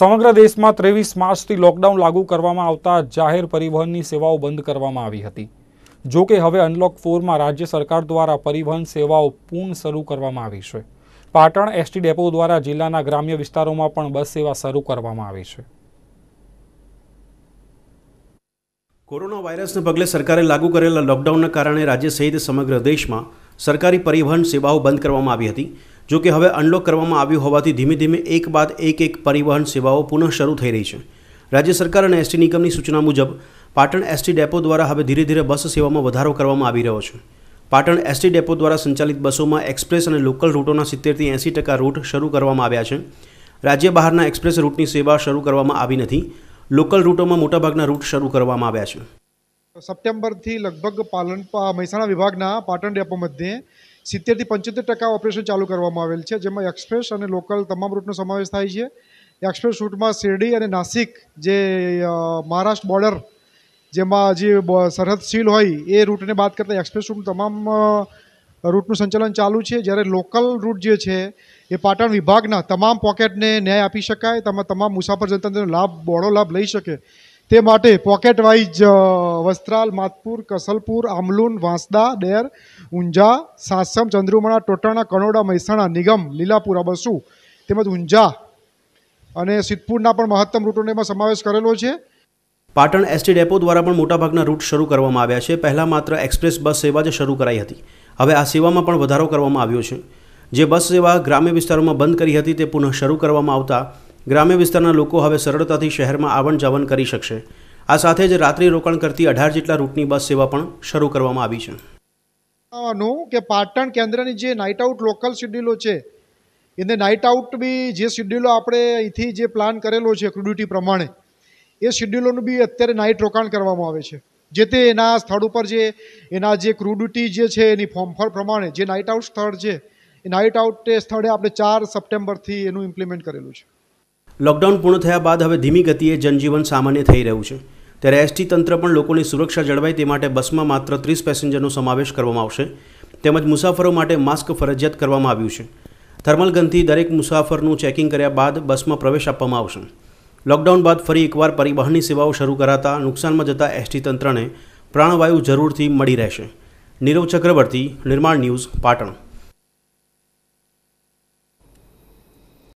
સમગ્ર દેશમાં ત્રેવીસ માર્ચથી લોકડાઉન લાગુ કરવામાં આવતા જાહેર પરિવહનની સેવાઓ બંધ કરવામાં આવી હતી જો કે હવે અનલોક ફોરમાં રાજ્ય સરકાર દ્વારા પરિવહન સેવાઓ પૂર્ણ શરૂ કરવામાં આવી છે પાટણ એસટી ડેપો દ્વારા જિલ્લાના ગ્રામ્ય વિસ્તારોમાં પણ બસ સેવા શરૂ કરવામાં આવી છે કોરોના વાયરસને પગલે સરકારે લાગુ કરેલા લોકડાઉનના કારણે રાજ્ય સહિત સમગ્ર દેશમાં સરકારી પરિવહન સેવાઓ બંધ કરવામાં આવી હતી જો કે હવે અનલોક કરવામાં આવ્યું હોવાથી ધીમે ધીમે એક બાદ એક એક પરિવહન સેવાઓ પુનઃ શરૂ થઈ રહી છે રાજ્ય સરકાર અને એસટી નિગમની સૂચના મુજબ પાટણ એસટી ડેપો દ્વારા હવે ધીરે ધીરે બસ સેવામાં વધારો કરવામાં આવી રહ્યો છે પાટણ એસટી ડેપો દ્વારા સંચાલિત બસોમાં એક્સપ્રેસ અને લોકલ રૂટોના સિત્તેરથી એંસી ટકા રૂટ શરૂ કરવામાં આવ્યા છે રાજ્ય બહારના એક્સપ્રેસ રૂટની સેવા શરૂ કરવામાં આવી નથી લોકલ રૂટોમાં મોટાભાગના રૂટ શરૂ કરવામાં આવ્યા છે સપ્ટેમ્બરથી લગભગ પાલન મહેસાણા વિભાગના પાટણ ડેપો મધ્યે સિત્તેરથી પંચોતેર ટકા ઓપરેશન ચાલુ કરવામાં આવેલ છે જેમાં એક્સપ્રેસ અને લોકલ તમામ રૂટનો સમાવેશ થાય છે એક્સપ્રેસ રૂટમાં શિરડી અને નાસિક જે મહારાષ્ટ્ર બોર્ડર જેમાં જે સરહદ સીલ હોય એ રૂટને બાદ કરતાં એક્સપ્રેસ રૂટ તમામ રૂટનું સંચાલન ચાલુ છે જ્યારે લોકલ રૂટ જે છે એ પાટણ વિભાગના તમામ પોકેટને ન્યાય આપી શકાય તમામ મુસાફર જનતાનો લાભ બહોળો લાભ લઈ શકે તે માટે પોકેટ વાઇઝ વસ્ત્રાલ માતપુર કસલપુર આમલુન વાંસદા ડેર ઊંઝા સાસમ ચંદ્રુમણા ટોટાણા કનોડા મહેસાણા નિગમ લીલાપુરા બસુ તેમજ ઊંઝા અને સિદ્ધપુરના પણ મહત્તમ રૂટોને એમાં સમાવેશ કરેલો છે પાટણ એસટી ડેપો દ્વારા પણ મોટાભાગના રૂટ શરૂ કરવામાં આવ્યા છે પહેલાં માત્ર એક્સપ્રેસ બસ સેવા જ શરૂ કરાઈ હતી હવે આ સેવામાં પણ વધારો કરવામાં આવ્યો છે જે બસ સેવા ગ્રામ્ય વિસ્તારોમાં બંધ કરી હતી તે પુનઃ શરૂ કરવામાં આવતા ગ્રામ્ય વિસ્તારના લોકો હવે સરળતાથી શહેરમાં આવન જાવન કરી શકશે આ સાથે જ રાત્રિ રોકાણ કરતી અઢાર જેટલા રૂટની બસ સેવા પણ શરૂ કરવામાં આવી છે જણાવવાનું કે પાટણ કેન્દ્રની જે નાઇટ આઉટ લોકલ શેડ્યુલો છે એને નાઇટ આઉટ બી જે શેડ્યુલો આપણે અહીંથી જે પ્લાન કરેલો છે ક્રુડ્યુટી પ્રમાણે એ શેડ્યુલોનું બી અત્યારે નાઇટ રોકાણ કરવામાં આવે છે જે તે એના સ્થળ ઉપર જે એના જે ક્રુડ્યુટી જે છે એની ફોર્મફર પ્રમાણે જે નાઇટ આઉટ સ્થળ છે એ નાઇટ આઉટ તે સ્થળે આપણે ચાર સપ્ટેમ્બરથી એનું ઇમ્પ્લિમેન્ટ કરેલું છે લોકડાઉન પૂર્ણ થયા બાદ હવે ધીમી ગતિએ જનજીવન સામાન્ય થઈ રહ્યું છે ત્યારે એસટી તંત્ર પણ લોકોની સુરક્ષા જળવાય તે માટે બસમાં માત્ર ત્રીસ પેસેન્જરનો સમાવેશ કરવામાં આવશે તેમજ મુસાફરો માટે માસ્ક ફરજિયાત કરવામાં આવ્યું છે થર્મલ ગનથી દરેક મુસાફરનું ચેકિંગ કર્યા બાદ બસમાં પ્રવેશ આપવામાં આવશે લોકડાઉન બાદ ફરી એકવાર પરિવહનની સેવાઓ શરૂ કરાતા નુકસાનમાં જતા એસટી તંત્રને પ્રાણવાયુ જરૂરથી મળી રહેશે નીરવ ચક્રવર્તી નિર્માણ ન્યૂઝ પાટણ